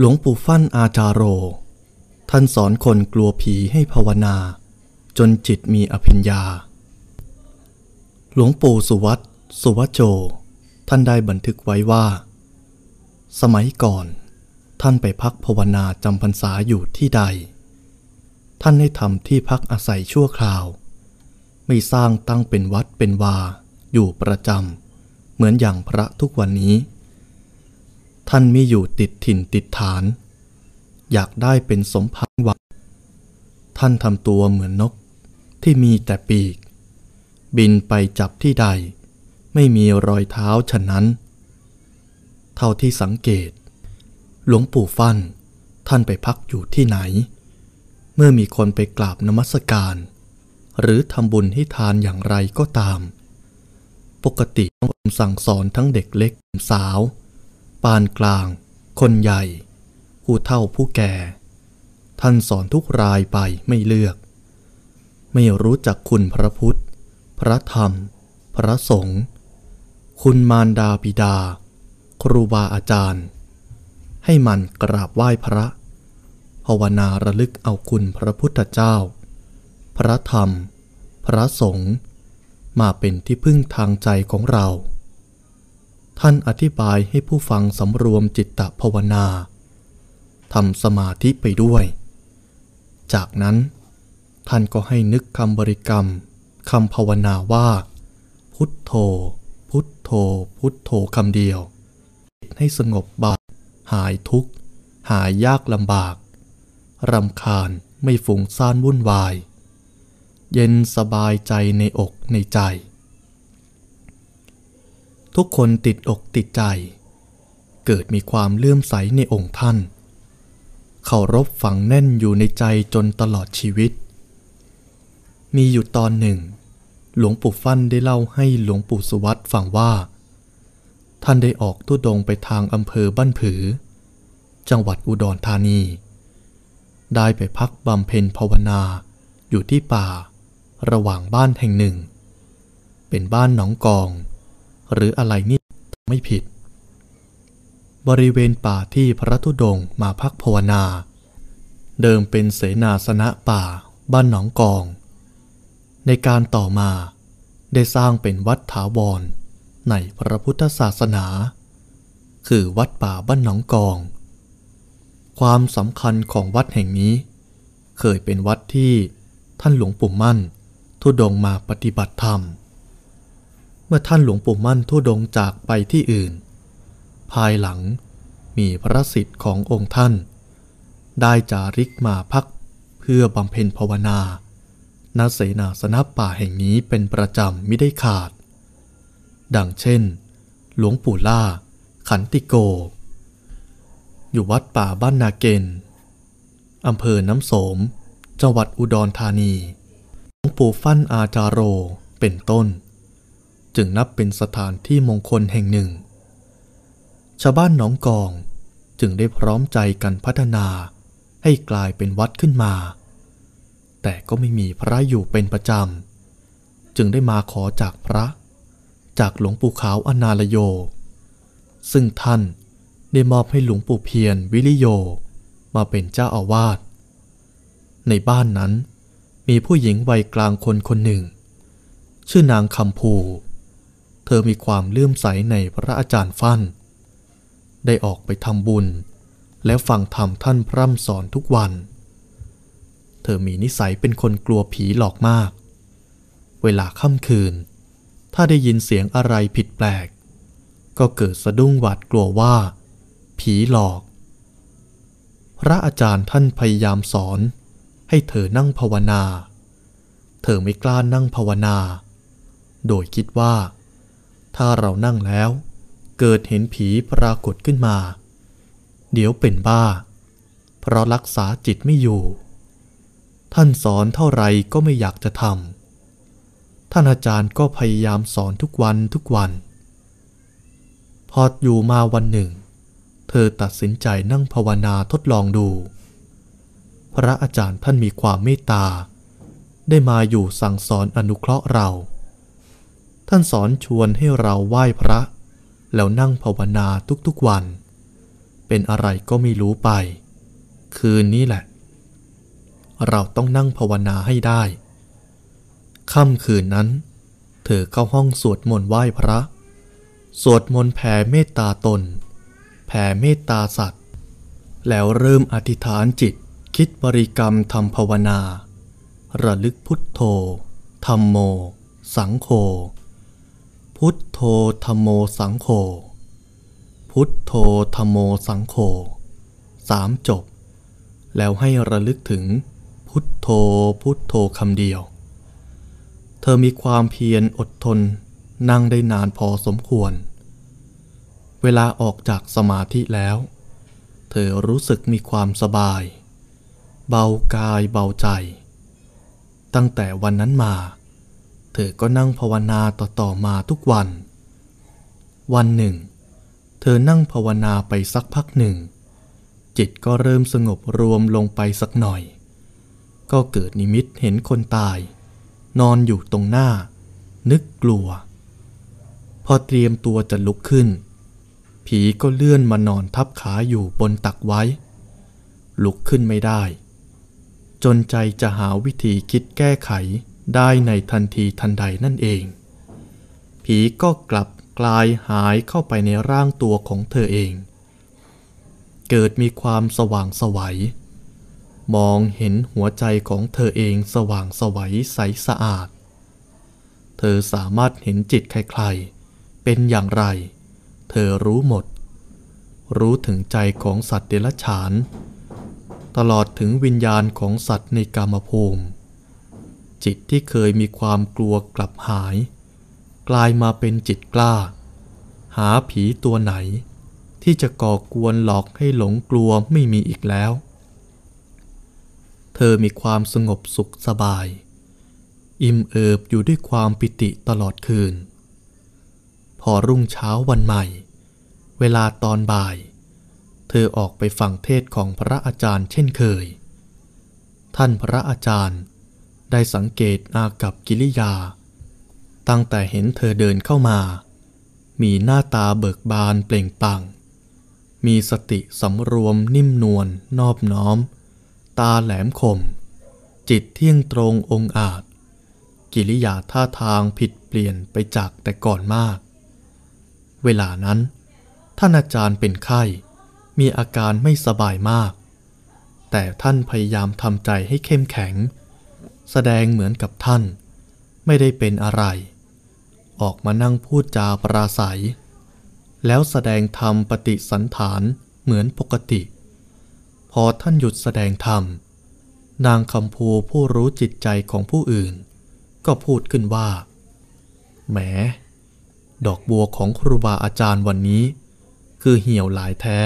หลวงปู่ฟั่นอาจารโร ท่านสอนคนกลัวผีให้ภาวนา จนจิตมีอภิญญา หลวงปู่สุวัตสุวัจโจ ท่านได้บันทึกไว้ว่า สมัยก่อน ท่านไปพักภาวนาจำพรรษาอยู่ที่ใด ท่านให้ทำที่พักอาศัยชั่วคราว ไม่สร้างตั้งเป็นวัดเป็นวา อยู่ประจำ เหมือนอย่างพระทุกวันนี้ท่านมีอยู่ติดถิ่นติดฐาน อยากได้เป็นสมภารวัดท่านทำตัวเหมือนนกที่มีแต่ปีก บินไปจับที่ใด ไม่มีรอยเท้าฉะนั้น เท่าที่สังเกต หลวงปู่ฟั่นท่านไปพักอยู่ที่ไหน เมื่อมีคนไปกราบนมัสการ หรือทำบุญให้ทานอย่างไรก็ตาม ปกติต้องสั่งสอนทั้งเด็กเล็กสาวานกลาง คนใหญ่ ผู้เฒ่าผู้แก่ ท่านสอนทุกรายไปไม่เลือก ไม่รู้จักคุณพระพุทธ พระธรรม พระสงฆ์ คุณมารดาบิดา ครูบาอาจารย์ ให้มันกราบไหว้พระ ภาวนาระลึกเอาคุณพระพุทธเจ้า พระธรรม พระสงฆ์ มาเป็นที่พึ่งทางใจของเราท่านอธิบายให้ผู้ฟังสำรวมจิตตภาวนา ทำสมาธิไปด้วย จากนั้น ท่านก็ให้นึกคำบริกรรม คำภาวนาว่า พุทโธ พุทโธพุทโธคำเดียว ให้สงบบาดหายทุกข์หายยากลำบาก รำคาญไม่ฝุ่งซ่านวุ่นวาย เย็นสบายใจในอกในใจทุกคนติดอกติดใจ เกิดมีความเลื่อมใสในองค์ท่าน เขารบฝังแน่นอยู่ในใจจนตลอดชีวิต มีอยู่ตอนหนึ่ง หลวงปู่ฟั่นได้เล่าให้หลวงปู่สุวัตฟังว่า ท่านได้ออกทุดงไปทางอำเภอบ้านผือ จังหวัดอุดรธานี ได้ไปพักบำเพ็ญภาวนาอยู่ที่ป่าระหว่างบ้านแห่งหนึ่ง เป็นบ้านหนองกองหรืออะไรนี่ไม่ผิด บริเวณป่าที่พระธุดงมาพักภาวนา เดิมเป็นเสนาสนะป่าบ้านหนองกอง ในการต่อมาได้สร้างเป็นวัดถาวร ในพระพุทธศาสนา คือวัดป่าบ้านหนองกอง ความสำคัญของวัดแห่งนี้ เคยเป็นวัดที่ท่านหลวงปู่มั่น ทุดงมาปฏิบัติธรรมเมื่อท่านหลวงปู่มั่นทุดงจากไปที่อื่น ภายหลังมีพระสิทธิ์ขององค์ท่าน ได้จาริกมาพักเพื่อบำเพ็ญภาวนา ณเสนาสนะป่าแห่งนี้เป็นประจำไม่ได้ขาด ดังเช่นหลวงปู่ล่า ขันติโก อยู่วัดป่าบ้านนาเกนอำเภอน้ำโสมจังหวัดอุดรธานี หลวงปู่ฟั่นอาจาโรเป็นต้นจึงนับเป็นสถานที่มงคลแห่งหนึ่ง ชาวบ้านหนองกองจึงได้พร้อมใจกันพัฒนาให้กลายเป็นวัดขึ้นมา แต่ก็ไม่มีพระอยู่เป็นประจำ จึงได้มาขอจากพระ จากหลวงปู่ขาวอนาลโย ซึ่งท่านได้มอบให้หลวงปู่เพียรวิริโย มาเป็นเจ้าอาวาส ในบ้านนั้น มีผู้หญิงวัยกลางคนคนหนึ่ง ชื่อนางคำภูเธอมีความเลื่อมใสในพระอาจารย์ฟั่น ได้ออกไปทำบุญ และฟังธรรมท่านพร่ำสอนทุกวัน เธอมีนิสัยเป็นคนกลัวผีหลอกมาก เวลาค่ำคืน ถ้าได้ยินเสียงอะไรผิดแปลก ก็เกิดสะดุ้งหวาดกลัวว่า ผีหลอก พระอาจารย์ท่านพยายามสอนให้เธอนั่งภาวนา เธอไม่กล้านั่งภาวนา โดยคิดว่าถ้าเรานั่งแล้วเกิดเห็นผีปรากฏขึ้นมา เดี๋ยวเป็นบ้า เพราะรักษาจิตไม่อยู่ ท่านสอนเท่าไรก็ไม่อยากจะทำท่านอาจารย์ก็พยายามสอนทุกวันทุกวัน พออยู่มาวันหนึ่ง เธอตัดสินใจนั่งภาวนาทดลองดู พระอาจารย์ท่านมีความเมตตา ได้มาอยู่สั่งสอนอนุเคราะห์เราท่านสอนชวนให้เราไหว้พระ แล้วนั่งภาวนาทุกๆ วัน เป็นอะไรก็ไม่รู้ไป คืนนี้แหละ เราต้องนั่งภาวนาให้ได้ ค่ำคืนนั้นเธอเข้าห้องสวดมนต์ไหว้พระ สวดมนต์แผ่เมตตาตน แผ่เมตตาสัตว์ แล้วเริ่มอธิษฐานจิต คิดบริกรรมทำภาวนา ระลึกพุทโธธรรมโม สังโฆพุทโธธรมโมสังโฆ พุทโธธรมโมสังโฆสามจบ แล้วให้ระลึกถึงพุทโธ พุทโธคำเดียว เธอมีความเพียรอดทนนั่งได้นานพอสมควร เวลาออกจากสมาธิแล้ว เธอรู้สึกมีความสบาย เบากายเบาใจ ตั้งแต่วันนั้นมาธอก็นั่งภาวนาต่อๆมาทุกวัน วันหนึ่ง เธอนั่งภาวนาไปสักพักหนึ่งจิตก็เริ่มสงบรวมลงไปสักหน่อย ก็เกิดนิมิตเห็นคนตาย นอนอยู่ตรงหน้านึกกลัว พอเตรียมตัวจะลุกขึ้น ผีก็เลื่อนมานอนทับขาอยู่บนตักไว้ ลุกขึ้นไม่ได้ จนใจจะหาวิธีคิดแก้ไขได้ในทันทีทันใดนั่นเอง ผีก็กลับกลายหายเข้าไปในร่างตัวของเธอเอง เกิดมีความสว่างสวัย มองเห็นหัวใจของเธอเองสว่างสวัยใสสะอาด เธอสามารถเห็นจิตใครๆ เป็นอย่างไร เธอรู้หมด รู้ถึงใจของสัตว์เดรัจฉาน ตลอดถึงวิญญาณของสัตว์ในกามภูมิจิตที่เคยมีความกลัวกลับหาย กลายมาเป็นจิตกล้า หาผีตัวไหน ที่จะก่อกวนหลอกให้หลงกลัวไม่มีอีกแล้ว เธอมีความสงบสุขสบาย อิ่มเอิบอยู่ด้วยความปิติตลอดคืน พอรุ่งเช้าวันใหม่ เวลาตอนบ่าย เธอออกไปฟังเทศของพระอาจารย์เช่นเคย ท่านพระอาจารย์ได้สังเกตอากับกิริยา ตั้งแต่เห็นเธอเดินเข้ามา มีหน้าตาเบิกบานเปล่งปังมีสติสำรวมนิ่มนวลนอบน้อม ตาแหลมคม จิตเที่ยงตรงองอาจกิริยาท่าทางผิดเปลี่ยนไปจากแต่ก่อนมาก เวลานั้น ท่านอาจารย์เป็นไข้มีอาการไม่สบายมาก แต่ท่านพยายามทำใจให้เข้มแข็งแสดงเหมือนกับท่าน ไม่ได้เป็นอะไร ออกมานั่งพูดจาปราศัย แล้วแสดงธรรมปฏิสันฐานเหมือนปกติ พอท่านหยุดแสดงธรรม นางคำภูผู้รู้จิตใจของผู้อื่น ก็พูดขึ้นว่าแหมดอกบัวของครูบาอาจารย์วันนี้ คือเหี่ยวหลายแท้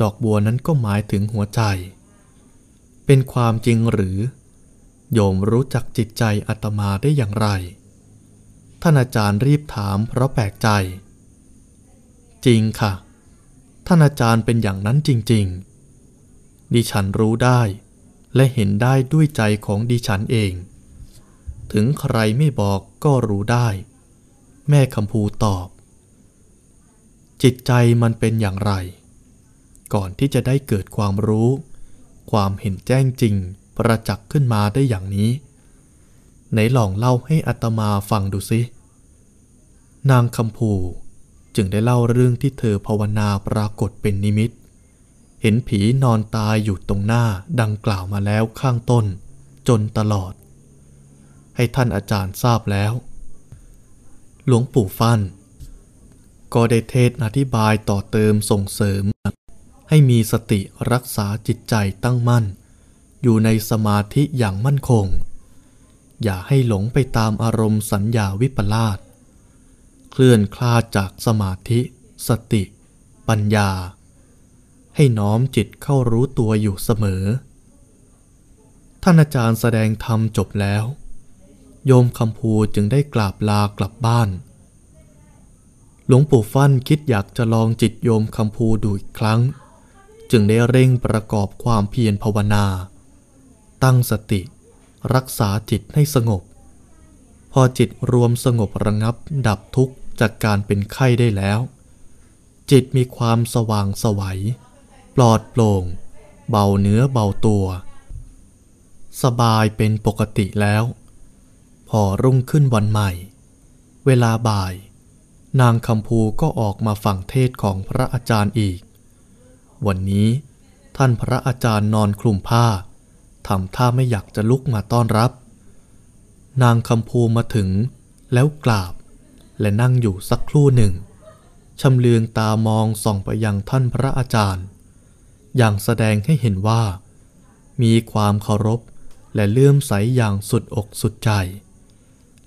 ดอกบัวนั้นก็หมายถึงหัวใจ เป็นความจริงหรือโยมรู้จักจิตใจอาตมาได้อย่างไร ท่านอาจารย์รีบถามเพราะแปลกใจ จริงค่ะ ท่านอาจารย์เป็นอย่างนั้นจริง ๆ ดิฉันรู้ได้และเห็นได้ด้วยใจของดิฉันเอง ถึงใครไม่บอกก็รู้ได้ แม่คำภูตอบ จิตใจมันเป็นอย่างไร ก่อนที่จะได้เกิดความรู้ ความเห็นแจ้งจริงประจักษ์ขึ้นมาได้อย่างนี้ ไหนลองเล่าให้อัตมาฟังดูสิ นางคำภู จึงได้เล่าเรื่องที่เธอภาวนาปรากฏเป็นนิมิต เห็นผีนอนตายอยู่ตรงหน้าดังกล่าวมาแล้วข้างต้น จนตลอด ให้ท่านอาจารย์ทราบแล้ว หลวงปู่ฟัน ก็ได้เทศอธิบายต่อเติมส่งเสริม ให้มีสติรักษาจิตใจตั้งมั่นอยู่ในสมาธิอย่างมั่นคง อย่าให้หลงไปตามอารมณ์สัญญาวิปลาส เคลื่อนคลาดจากสมาธิ สติ ปัญญา ให้น้อมจิตเข้ารู้ตัวอยู่เสมอ ท่านอาจารย์แสดงธรรมจบแล้ว โยมคำภูจึงได้กราบลากลับบ้าน หลวงปู่ฟั่นคิดอยากจะลองจิตโยมคำภูดูอีกครั้ง จึงได้เร่งประกอบความเพียรภาวนาตั้งสติรักษาจิตให้สงบ พอจิตรวมสงบระงับดับทุกข์จากการเป็นไข้ได้แล้ว จิตมีความสว่างสวัย ปลอดโปร่ง เบาเนื้อเบาตัว สบายเป็นปกติแล้ว พอรุ่งขึ้นวันใหม่ เวลาบ่าย นางคำภูก็ออกมาฝั่งเทศของพระอาจารย์อีก วันนี้ท่านพระอาจารย์นอนคลุมผ้าทำท่าไม่อยากจะลุกมาต้อนรับ นางคำภูมาถึงแล้วกราบ และนั่งอยู่สักครู่หนึ่งชำเลืองตามองส่องไปยังท่านพระอาจารย์ อย่างแสดงให้เห็นว่ามีความเคารพและเลื่อมใสอย่างสุดอกสุดใจ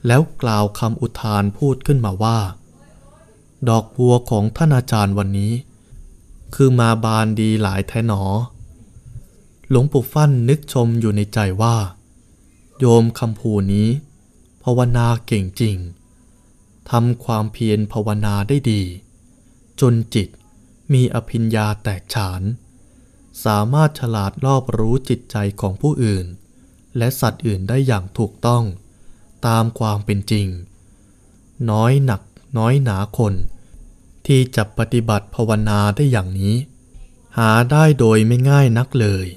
แล้วกล่าวคำอุทานพูดขึ้นมาว่า ดอกบัวของท่านอาจารย์วันนี้ คือมาบานดีหลายแทหนอหลวงปู่ฟั่นนึกชมอยู่ในใจว่า โยมคำภูนี้ภาวนาเก่งจริงทำความเพียรภาวนาได้ดี จนจิตมีอภิญญาแตกฉาน สามารถฉลาดรอบรู้จิตใจของผู้อื่น และสัตว์อื่นได้อย่างถูกต้อง ตามความเป็นจริง น้อยหนักน้อยหนาคน ที่จะปฏิบัติภาวนาได้อย่างนี้ หาได้โดยไม่ง่ายนักเลย